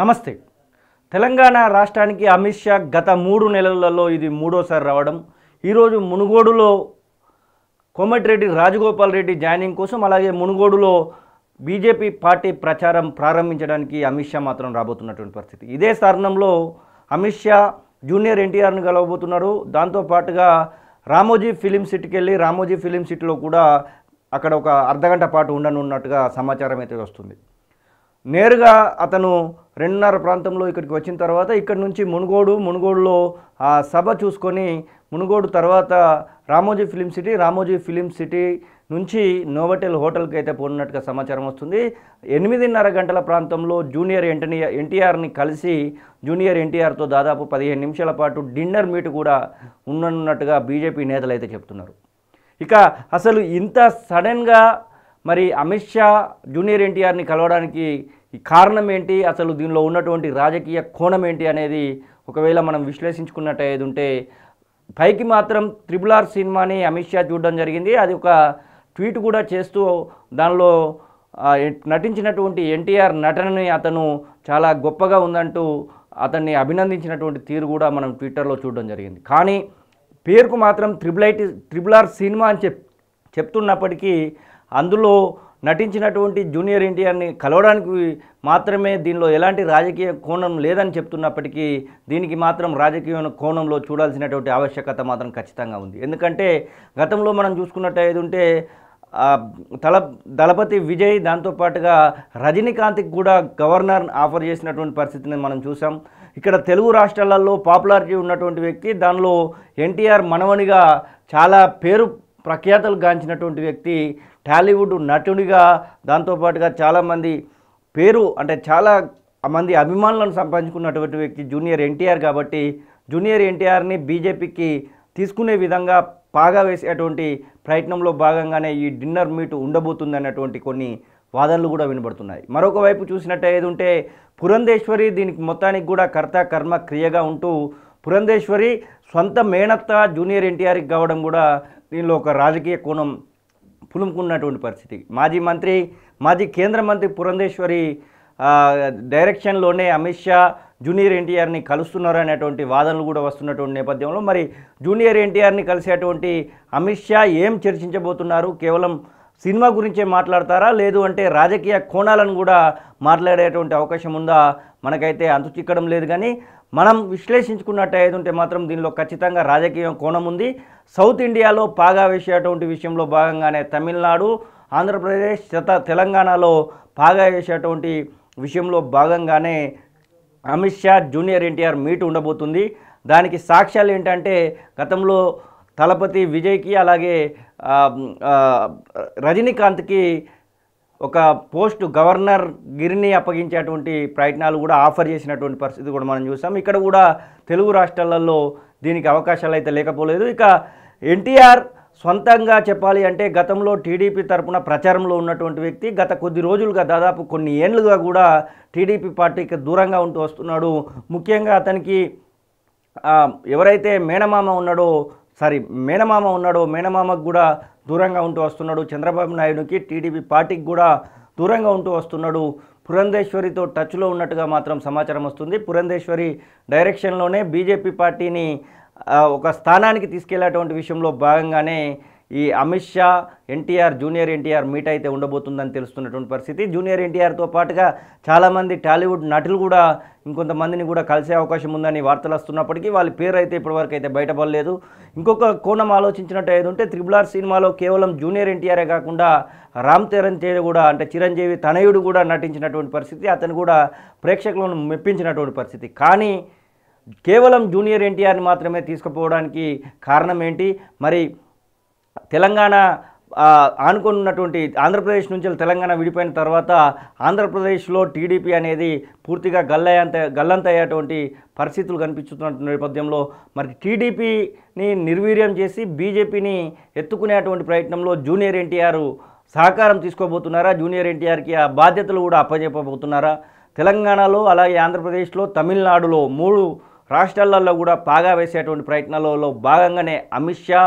నమస్తే తెలంగాణ రాష్ట్రానికి అమిత్ షా గత మూడు నెలలలో ఇది మూడోసారి రావడం ఈరోజు మునుగోడులో కోమటిరెడ్డి రాజగోపాల్ రెడ్డి జాయినింగ్ కోసం అలాగే మునుగోడులో బీజేపీ పార్టీ ప్రచారం ప్రారంభించడానికి అమిత్ షా మాత్రం రాబోతున్నటువంటి పరిస్థితి ఇదే తరుణంలో అమిత్ షా జూనియర్ ఎన్టీఆర్ను కలవబోతున్నారు దాంతోపాటుగా రామోజీ ఫిలిం సిటీకి వెళ్ళి రామోజీ ఫిలిం సిటీలో కూడా అక్కడ ఒక అర్ధగంట పాటు ఉండనున్నట్టుగా సమాచారం అయితే వస్తుంది నేరుగా అతను రెండున్నర ప్రాంతంలో ఇక్కడికి వచ్చిన తర్వాత ఇక్కడి నుంచి మునుగోడు మునుగోడులో ఆ సభ చూసుకొని మునుగోడు తర్వాత Ramoji film city Ramoji film city నుంచి నోవటెల్ హోటల్కి అయితే పోనున్నట్టుగా సమాచారం వస్తుంది ఎనిమిదిన్నర గంటల ప్రాంతంలో జూనియర్ ఎన్టీ ఎన్టీఆర్ని కలిసి జూనియర్ ఎన్టీఆర్తో దాదాపు పదిహేను నిమిషాల పాటు డిన్నర్ మీట్ కూడా ఉండనున్నట్టుగా బీజేపీ నేతలు అయితే చెప్తున్నారు ఇక అసలు ఇంత సడన్గా మరి అమిత్ షా జూనియర్ ఎన్టీఆర్ని కలవడానికి కారణం ఏంటి అసలు దీనిలో ఉన్నటువంటి రాజకీయ కోణం ఏంటి అనేది ఒకవేళ మనం విశ్లేషించుకున్నట్టు ఉంటే పైకి మాత్రం త్రిబుల్ ఆర్ సినిమాని అమిత్ షా చూడడం జరిగింది అది ఒక ట్వీట్ కూడా చేస్తూ దానిలో నటించినటువంటి ఎన్టీఆర్ నటనని అతను చాలా గొప్పగా ఉందంటూ అతన్ని అభినందించినటువంటి తీరు కూడా మనం ట్విట్టర్లో చూడడం జరిగింది కానీ పేరుకు మాత్రం త్రిబుల్ ఐటి త్రిబుల్ ఆర్ సినిమా అని చెప్ చెప్తున్నప్పటికీ అందులో నటించినటువంటి జూనియర్ ఎన్టీఆర్ని కలవడానికి మాత్రమే దీనిలో ఎలాంటి రాజకీయ కోణం లేదని చెప్తున్నప్పటికీ దీనికి మాత్రం రాజకీయ కోణంలో చూడాల్సినటువంటి ఆవశ్యకత మాత్రం ఖచ్చితంగా ఉంది ఎందుకంటే గతంలో మనం చూసుకున్నట్టు ఉంటే తల దళపతి విజయ్ దాంతోపాటుగా రజనీకాంత్కి కూడా గవర్నర్ ఆఫర్ చేసినటువంటి పరిస్థితిని మనం చూసాం ఇక్కడ తెలుగు రాష్ట్రాలలో పాపులారిటీ ఉన్నటువంటి వ్యక్తి దానిలో ఎన్టీఆర్ మనవనిగా చాలా పేరు ప్రఖ్యాతలు గాంచినటువంటి వ్యక్తి టాలీవుడ్ నటుడిగా దాంతోపాటుగా చాలామంది పేరు అంటే చాలా మంది అభిమానులను సంపాదించుకున్నటువంటి వ్యక్తి జూనియర్ ఎన్టీఆర్ కాబట్టి జూనియర్ ఎన్టీఆర్ని బీజేపీకి తీసుకునే విధంగా పాగా వేసేటువంటి ప్రయత్నంలో భాగంగానే ఈ డిన్నర్ మీట్ ఉండబోతుంది అనేటువంటి కొన్ని వాదనలు కూడా వినబడుతున్నాయి మరొక వైపు చూసినట్టు ఉంటే పురంధేశ్వరి దీనికి మొత్తానికి కూడా కర్త కర్మ క్రియగా ఉంటూ పురంధేశ్వరి సొంత మేనత్త జూనియర్ ఎన్టీఆర్కి కావడం కూడా దీనిలో ఒక రాజకీయ కోణం పులుముకున్నటువంటి పరిస్థితి మాజీ మంత్రి మాజీ కేంద్ర మంత్రి పురంధేశ్వరి డైరెక్షన్లోనే అమిత్ షా జూనియర్ ఎన్టీఆర్ని కలుస్తున్నారు అనేటువంటి వాదనలు కూడా వస్తున్నటువంటి నేపథ్యంలో మరి జూనియర్ ఎన్టీఆర్ని కలిసేటువంటి అమిత్ షా ఏం చర్చించబోతున్నారు కేవలం సినిమా గురించే మాట్లాడతారా లేదు అంటే రాజకీయ కోణాలను కూడా మాట్లాడేటువంటి అవకాశం ఉందా మనకైతే అంతు చిక్కడం లేదు కానీ మనం విశ్లేషించుకున్నట్టు ఉంటే మాత్రం దీనిలో ఖచ్చితంగా రాజకీయ కోణం ఉంది సౌత్ ఇండియాలో పాగా వేసేటువంటి విషయంలో భాగంగానే తమిళనాడు ఆంధ్రప్రదేశ్ తెలంగాణలో పాగా వేసేటువంటి విషయంలో భాగంగానే అమిత్ షా జూనియర్ ఎన్టీఆర్ మీట్ ఉండబోతుంది దానికి సాక్ష్యాలు ఏంటంటే గతంలో తలపతి విజయ్కి అలాగే రజనీకాంత్కి ఒక పోస్ట్ గవర్నర్ గిరిని అప్పగించేటువంటి ప్రయత్నాలు కూడా ఆఫర్ చేసినటువంటి పరిస్థితి కూడా మనం చూసాం ఇక్కడ కూడా తెలుగు రాష్ట్రాలలో దీనికి అవకాశాలు అయితే లేకపోలేదు ఇక ఎన్టీఆర్ సొంతంగా చెప్పాలి అంటే గతంలో టీడీపీ తరఫున ప్రచారంలో ఉన్నటువంటి వ్యక్తి గత కొద్ది రోజులుగా దాదాపు కొన్ని ఏళ్ళుగా కూడా టీడీపీ పార్టీకి దూరంగా ఉంటూ వస్తున్నాడు ముఖ్యంగా అతనికి ఎవరైతే మేనమామ ఉన్నాడో సారీ మేనమామ ఉన్నాడో మేనమామకు కూడా దూరంగా ఉంటూ వస్తున్నాడు చంద్రబాబు నాయుడుకి టీడీపీ పార్టీకి కూడా దూరంగా ఉంటూ వస్తున్నాడు పురంధేశ్వరితో టచ్లో ఉన్నట్టుగా మాత్రం సమాచారం వస్తుంది పురంధేశ్వరి డైరెక్షన్లోనే బీజేపీ పార్టీని ఒక స్థానానికి తీసుకెళ్లేటువంటి విషయంలో భాగంగానే ఈ అమిత్ షా ఎన్టీఆర్ జూనియర్ ఎన్టీఆర్ మీట్ అయితే ఉండబోతుందని తెలుస్తున్నటువంటి పరిస్థితి జూనియర్ ఎన్టీఆర్తో పాటుగా చాలామంది టాలీవుడ్ నటులు కూడా ఇంకొంతమందిని కూడా కలిసే అవకాశం ఉందని వార్తలు వస్తున్నప్పటికీ వాళ్ళ పేరు అయితే ఇప్పటివరకు అయితే బయటపడలేదు ఇంకొక కోణం ఆలోచించినట్టు ఏదంటే త్రిబుల్ ఆర్ సినిమాలో కేవలం జూనియర్ ఎన్టీఆరే కాకుండా రామ్ చరణ్ తేజ్ కూడా అంటే చిరంజీవి తనయుడు కూడా నటించినటువంటి పరిస్థితి అతను కూడా ప్రేక్షకులను మెప్పించినటువంటి పరిస్థితి కానీ కేవలం జూనియర్ ఎన్టీఆర్ని మాత్రమే తీసుకుపోవడానికి కారణం ఏంటి మరి తెలంగాణ ఆనుకొని ఉన్నటువంటి ఆంధ్రప్రదేశ్ నుంచి తెలంగాణ విడిపోయిన తర్వాత ఆంధ్రప్రదేశ్లో టీడీపీ అనేది పూర్తిగా గల్లయ్యంత గల్లంత అయ్యేటువంటి పరిస్థితులు కనిపిస్తున్న నేపథ్యంలో మరి టీడీపీని నిర్వీర్యం చేసి బీజేపీని ఎత్తుకునేటువంటి ప్రయత్నంలో జూనియర్ ఎన్టీఆర్ సహకారం తీసుకోబోతున్నారా జూనియర్ ఎన్టీఆర్కి ఆ బాధ్యతలు కూడా అప్పజెప్పబోతున్నారా తెలంగాణలో అలాగే ఆంధ్రప్రదేశ్లో తమిళనాడులో మూడు రాష్ట్రాలలో కూడా పాగా వేసేటువంటి ప్రయత్నాలలో భాగంగానే అమిత్ షా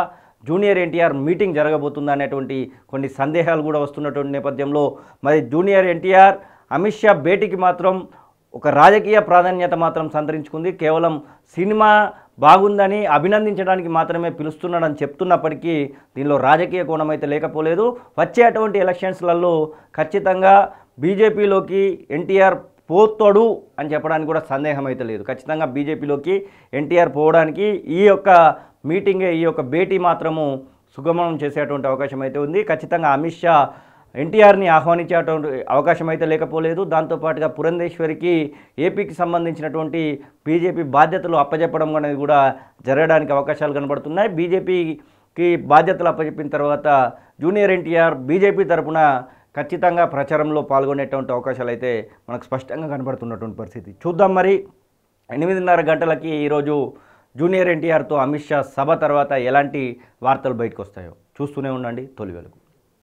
జూనియర్ ఎన్టీఆర్ మీటింగ్ జరగబోతుందా అనేటువంటి కొన్ని సందేహాలు కూడా వస్తున్నటువంటి నేపథ్యంలో మరి జూనియర్ ఎన్టీఆర్ అమిత్ షా భేటీకి మాత్రం ఒక రాజకీయ ప్రాధాన్యత మాత్రం సంతరించుకుంది కేవలం సినిమా బాగుందని అభినందించడానికి మాత్రమే పిలుస్తున్నాడని చెప్తున్నప్పటికీ దీనిలో రాజకీయ కోణం అయితే లేకపోలేదు వచ్చే అటువంటి ఎలక్షన్స్లలో ఖచ్చితంగా బీజేపీలోకి ఎన్టీఆర్ పోతాడు అని చెప్పడానికి కూడా సందేహం అయితే లేదు ఖచ్చితంగా బీజేపీలోకి ఎన్టీఆర్ పోవడానికి ఈ యొక్క మీటింగే ఈ యొక్క భేటీ మాత్రము సుగమనం చేసేటువంటి అవకాశం అయితే ఉంది ఖచ్చితంగా అమిత్ షా ఎన్టీఆర్ని ఆహ్వానించేటువంటి అవకాశం అయితే లేకపోలేదు దాంతోపాటుగా పురంధేశ్వరికి ఏపీకి సంబంధించినటువంటి బీజేపీ బాధ్యతలు అప్పజెప్పడం అనేది కూడా జరగడానికి అవకాశాలు కనబడుతున్నాయి బీజేపీకి బాధ్యతలు అప్పజెప్పిన తర్వాత జూనియర్ ఎన్టీఆర్ బీజేపీ తరఫున ఖచ్చితంగా ప్రచారంలో పాల్గొనేటువంటి అవకాశాలు అయితే మనకు స్పష్టంగా కనబడుతున్నటువంటి పరిస్థితి చూద్దాం మరి ఎనిమిదిన్నర గంటలకి ఈరోజు జూనియర్ ఎన్టీఆర్తో అమిత్ షా సభ తర్వాత ఎలాంటి వార్తలు బయటకు వస్తాయో చూస్తూనే ఉండండి తొలి వెలుగు